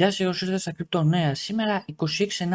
Γεια σα όσοι ήρθατε στα νέα, Σήμερα 26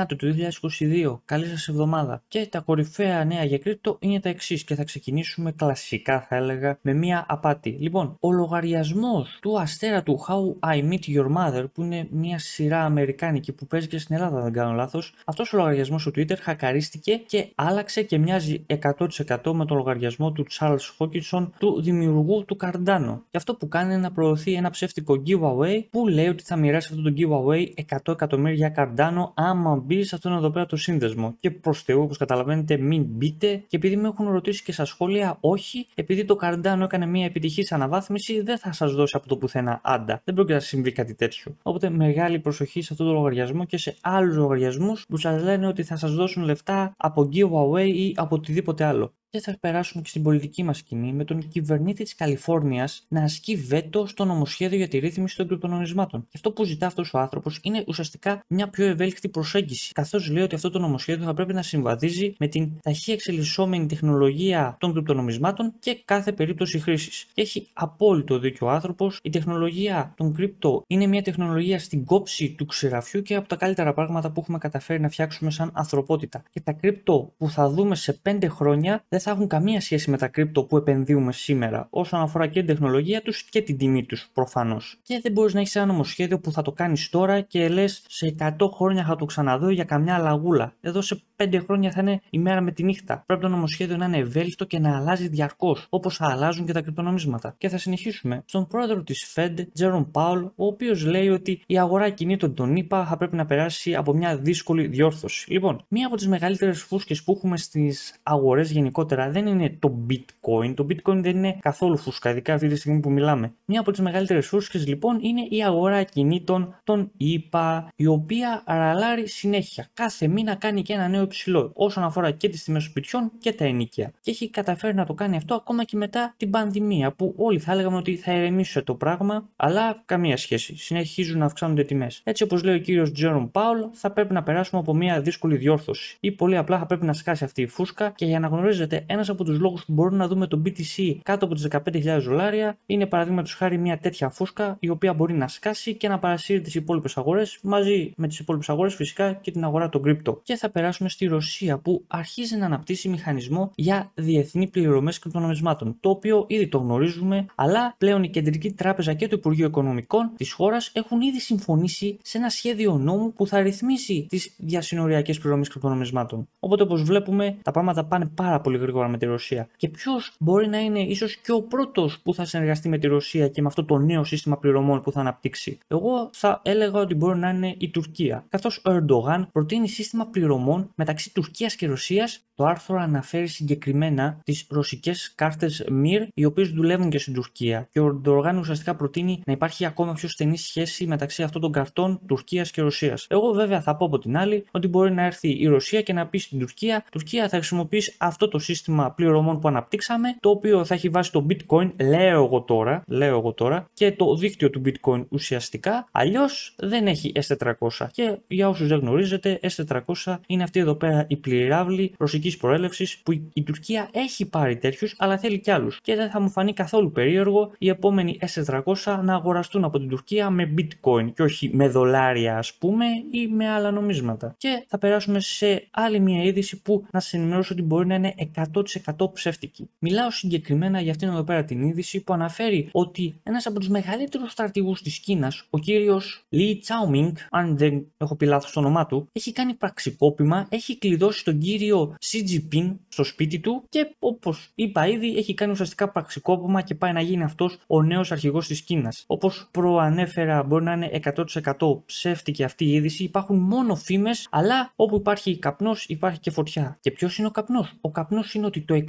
του 2022. Καλή σας εβδομάδα. Και τα κορυφαία νέα για κρύπτο είναι τα εξής και θα ξεκινήσουμε κλασικά θα έλεγα με μία απάτη. Λοιπόν, ο λογαριασμός του αστέρα του How I Meet Your Mother που είναι μια σειρά αμερικάνικη που παίζει και στην Ελλάδα δεν κάνω λάθος, αυτός ο λογαριασμός του Twitter χακαρίστηκε και άλλαξε και μοιάζει 100% με τον λογαριασμό του Charles Hawkinson του δημιουργού του Cardano. Και αυτό που κάνει είναι να προωθεί ένα ψεύτικο giveaway που λέει ότι θα μοιράσει αυτό το giveaway giveaway 100 εκατομμύρια καρντάνο άμα μπει σε αυτόν εδώ πέρα το σύνδεσμο. Και προς Θεού, όπως καταλαβαίνετε, μην μπείτε. Και επειδή με έχουν ρωτήσει και στα σχόλια, όχι, επειδή το καρντάνο έκανε μια επιτυχή αναβάθμιση, δεν θα σας δώσει από το πουθενά άντα. Δεν πρόκειται να συμβεί κάτι τέτοιο. Οπότε μεγάλη προσοχή σε αυτό το λογαριασμό και σε άλλους λογαριασμούς που σας λένε ότι θα σας δώσουν λεφτά από giveaway ή από οτιδήποτε άλλο και θα περάσουμε και στην πολιτική μας σκηνή με τον κυβερνήτη της Καλιφόρνιας να ασκεί βέτο στο νομοσχέδιο για τη ρύθμιση των κρυπτονομισμάτων. Και αυτό που ζητά αυτός ο άνθρωπος είναι ουσιαστικά μια πιο ευέλικτη προσέγγιση, καθώς λέει ότι αυτό το νομοσχέδιο θα πρέπει να συμβαδίζει με την ταχύ εξελισσόμενη τεχνολογία των κρυπτονομισμάτων και κάθε περίπτωση χρήσης. Και έχει απόλυτο δίκιο ο άνθρωπος. Η τεχνολογία των κρυπτο είναι μια τεχνολογία στην κόψη του ξηραφιού και από τα καλύτερα πράγματα που έχουμε καταφέρει να φτιάξουμε σαν ανθρωπότητα. Και τα κρυπτο που θα δούμε σε 5 χρόνια δεν θα έχουν καμία σχέση με τα κρύπτο που επενδύουμε σήμερα, όσον αφορά και την τεχνολογία τους και την τιμή τους προφανώς. Και δεν μπορείς να έχεις ένα νομοσχέδιο που θα το κάνεις τώρα και λες σε 100 χρόνια θα το ξαναδώ για καμιά λαγούλα. Εδώ σε 5 χρόνια θα είναι η μέρα με τη νύχτα. Πρέπει το νομοσχέδιο να είναι ευέλικτο και να αλλάζει διαρκώς, όπως θα αλλάζουν και τα κρυπτονομίσματα. Και θα συνεχίσουμε στον πρόεδρο της Fed, Jerome Powell, ο οποίος λέει ότι η αγορά κινήτων των ΗΠΑ θα πρέπει να περάσει από μια δύσκολη διόρθωση. Λοιπόν, μία από τις μεγαλύτερες φούσκες που έχουμε στις αγορές γενικότερα γενικότερα δεν είναι το bitcoin. Το bitcoin δεν είναι καθόλου φούσκα, ειδικά αυτή τη στιγμή που μιλάμε. Μία από τις μεγαλύτερες φούσκες λοιπόν είναι η αγορά κινήτων των ΙΠΑ, η οποία ραλάρει συνέχεια. Κάθε μήνα κάνει και ένα νέο υψηλό όσον αφορά και τις τιμές σπιτιών και τα ενίκια. Και έχει καταφέρει να το κάνει αυτό ακόμα και μετά την πανδημία, που όλοι θα έλεγαμε ότι θα ηρεμήσει το πράγμα, αλλά καμία σχέση. Συνεχίζουν να αυξάνονται τιμές. Έτσι, όπως λέει ο κύριος Τζέρον Πάουλ, θα πρέπει να περάσουμε από μια δύσκολη διόρθωση. Ή πολύ απλά θα πρέπει να σκάσει αυτή η φούσκα και για να γνωρίζετε γίνεται ένας από τους λόγους που μπορούμε να δούμε τον BTC κάτω από τι 15.000 δολάρια είναι παραδείγματος χάρη μια τέτοια φούσκα η οποία μπορεί να σκάσει και να παρασύρει τις υπόλοιπες αγορές μαζί με τις υπόλοιπες αγορές φυσικά και την αγορά των κρυπτο. Και θα περάσουμε στη Ρωσία που αρχίζει να αναπτύσσει μηχανισμό για διεθνή πληρωμές κρυπτονομισμάτων, το οποίο ήδη το γνωρίζουμε, αλλά πλέον η Κεντρική Τράπεζα και το Υπουργείο Οικονομικών της χώρας έχουν ήδη συμφωνήσει σε ένα σχέδιο νόμου που θα ρυθμίσει τις διασυνοριακές πληρωμές κρυπτονομισμάτων. Οπότε, όπως βλέπουμε, τα πράγματα πάνε πάρα πολύ γρήγορα με τη Ρωσία. Και ποιος μπορεί να είναι ίσως και ο πρώτος που θα συνεργαστεί με τη Ρωσία και με αυτό το νέο σύστημα πληρωμών που θα αναπτύξει. Εγώ θα έλεγα ότι μπορεί να είναι η Τουρκία. Καθώς ο Ερντογάν προτείνει σύστημα πληρωμών μεταξύ Τουρκίας και Ρωσίας, το άρθρο αναφέρει συγκεκριμένα τις ρωσικές κάρτες ΜΙΡ, οι οποίες δουλεύουν και στην Τουρκία. Και ο Ερντογάν ουσιαστικά προτείνει να υπάρχει ακόμα πιο στενή σχέση μεταξύ αυτών των καρτών Τουρκίας και Ρωσίας. Εγώ βέβαια θα πω από την άλλη ότι μπορεί να έρθει η Ρωσία και να πει στην Τουρκία: Τουρκία θα χρησιμοποιήσει αυτό το σύστημα σύστημα πληρωμών που αναπτύξαμε, το οποίο θα έχει βάσει το bitcoin, λέω εγώ τώρα, λέω τώρα και το δίκτυο του bitcoin ουσιαστικά, αλλιώς δεν έχει S400 και για όσους δεν γνωρίζετε S400 είναι αυτή εδώ πέρα η πληράβλη ρωσική προέλευσης που η Τουρκία έχει πάρει τέτοιους, αλλά θέλει κι άλλους, και δεν θα μου φανεί καθόλου περίεργο οι επόμενοι S400 να αγοραστούν από την Τουρκία με bitcoin και όχι με δολάρια ας πούμε ή με άλλα νομίσματα και θα περάσουμε σε άλλη μια είδηση που να σας ενημερώσω ότι μπορεί να είναι 100% ψεύτικη. Μιλάω συγκεκριμένα για αυτήν εδώ πέρα την είδηση που αναφέρει ότι ένας από τους μεγαλύτερους στρατηγούς της Κίνας, ο κύριος Λι Τσάουμινγκ, αν δεν έχω πει λάθος το όνομά του, έχει κάνει πραξικόπημα, έχει κλειδώσει τον κύριο Xi Jinping στο σπίτι του και όπως είπα ήδη, έχει κάνει ουσιαστικά πραξικόπημα και πάει να γίνει αυτός ο νέος αρχηγός της Κίνας. Όπως προανέφερα, μπορεί να είναι 100% ψεύτικη αυτή η είδηση, υπάρχουν μόνο φήμες, αλλά όπου υπάρχει καπνός υπάρχει και φωτιά. Και ποιος είναι ο καπνός, ο καπνός είναι ότι το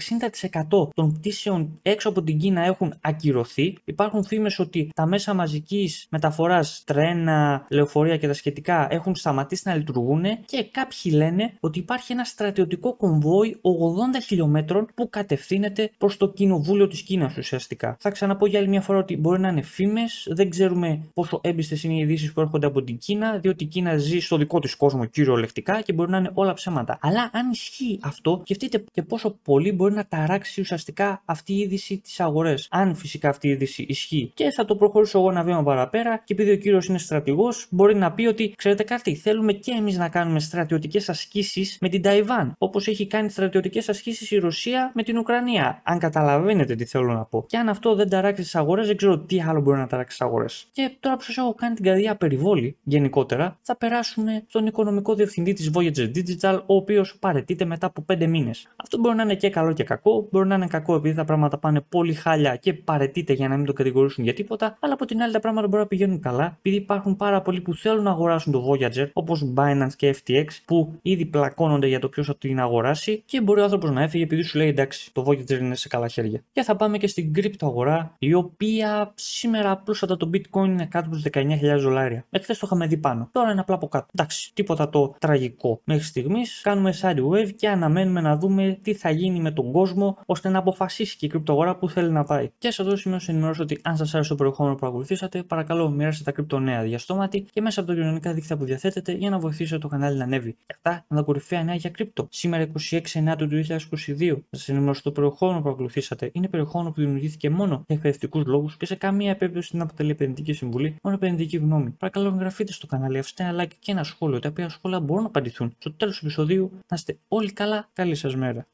60% των πτήσεων έξω από την Κίνα έχουν ακυρωθεί. Υπάρχουν φήμες ότι τα μέσα μαζικής μεταφοράς, τρένα, λεωφορεία και τα σχετικά έχουν σταματήσει να λειτουργούν και κάποιοι λένε ότι υπάρχει ένα στρατιωτικό κομβόι 80 χιλιόμετρων που κατευθύνεται προς το κοινοβούλιο της Κίνας ουσιαστικά. Θα ξαναπώ για άλλη μια φορά ότι μπορεί να είναι φήμες, δεν ξέρουμε πόσο έμπιστες είναι οι ειδήσεις που έρχονται από την Κίνα, διότι η Κίνα ζει στο δικό της κόσμο κυριολεκτικά και μπορεί να είναι όλα ψέματα. Αλλά αν ισχύει αυτό, σκεφτείτε και πόσο πολύ μπορεί να ταράξει ουσιαστικά αυτή η είδηση τι αγορές. Αν φυσικά αυτή η είδηση ισχύει. Και θα το προχωρήσω εγώ ένα βήμα παραπέρα. Και επειδή ο κύριος είναι στρατηγός, μπορεί να πει ότι ξέρετε κάτι, θέλουμε και εμείς να κάνουμε στρατιωτικές ασκήσεις με την Ταϊβάν. Όπως έχει κάνει στρατιωτικές ασκήσεις η Ρωσία με την Ουκρανία. Αν καταλαβαίνετε τι θέλω να πω. Και αν αυτό δεν ταράξει τις αγορές, δεν ξέρω τι άλλο μπορεί να ταράξει τις αγορές. Και τώρα που σα έχω κάνει την καρδιά περιβόλη γενικότερα, θα περάσουμε στον οικονομικό διευθυντή της Voyager Digital, ο οποίος παρετείται μετά από 5 μήνες. Αυτό μπορεί να είναι και καλό και κακό. Μπορεί να είναι κακό επειδή τα πράγματα πάνε πολύ χάλια και παρετείται για να μην το κατηγορήσουν για τίποτα. Αλλά από την άλλη τα πράγματα μπορεί να πηγαίνουν καλά επειδή υπάρχουν πάρα πολλοί που θέλουν να αγοράσουν το Voyager όπως Binance και FTX που ήδη πλακώνονται για το ποιος θα την αγοράσει και μπορεί ο άνθρωπος να έφυγε επειδή σου λέει εντάξει το Voyager είναι σε καλά χέρια. Και θα πάμε και στην κρυπτο αγορά η οποία σήμερα πλούσατα το bitcoin είναι κάτω από 19.000 δολάρια. Εχθές το είχαμε δει πάνω. Τώρα είναι απλά από κάτω. Εντάξει, τίποτα το τραγικό μέχρι στιγμής. Κάνουμε Wave και αναμένουμε να δούμε τι θα γίνει με τον κόσμο ώστε να αποφασίσει και η κρυπτογορά που θέλει να πάει. Και σε αυτό το σημείο σα ενημερώσω ότι αν σας άρεσε το προηγούμενο που ακολουθήσατε, παρακαλώ μοιράστε τα νέα διαστόματι και μέσα από τα κοινωνικά δίκτυα που διαθέτετε για να βοηθήσετε το κανάλι να ανέβει. Και αυτά είναι τα κορυφαία νέα για κρυπτο. Σήμερα 26 Σεπτεμβρίου του 2022. Σας ενημερώσω το περιεχόμενο που ακολουθήσατε είναι περιεχόμενο που δημιουργήθηκε μόνο για εκπαιδευτικούς λόγους και σε καμία περίπτωση δεν αποτελεί επενδυτική συμβουλή, μόνο επενδυτική γνώμη. Παρακαλώ εγγραφείτε στο κανάλι, αφήστε ένα like και ένα σχόλιο, τα οποία σχόλια μπορούν να απαντηθούν. Στο τέλος του επεισοδίου να είστε όλοι καλά, καλή σας μέρα.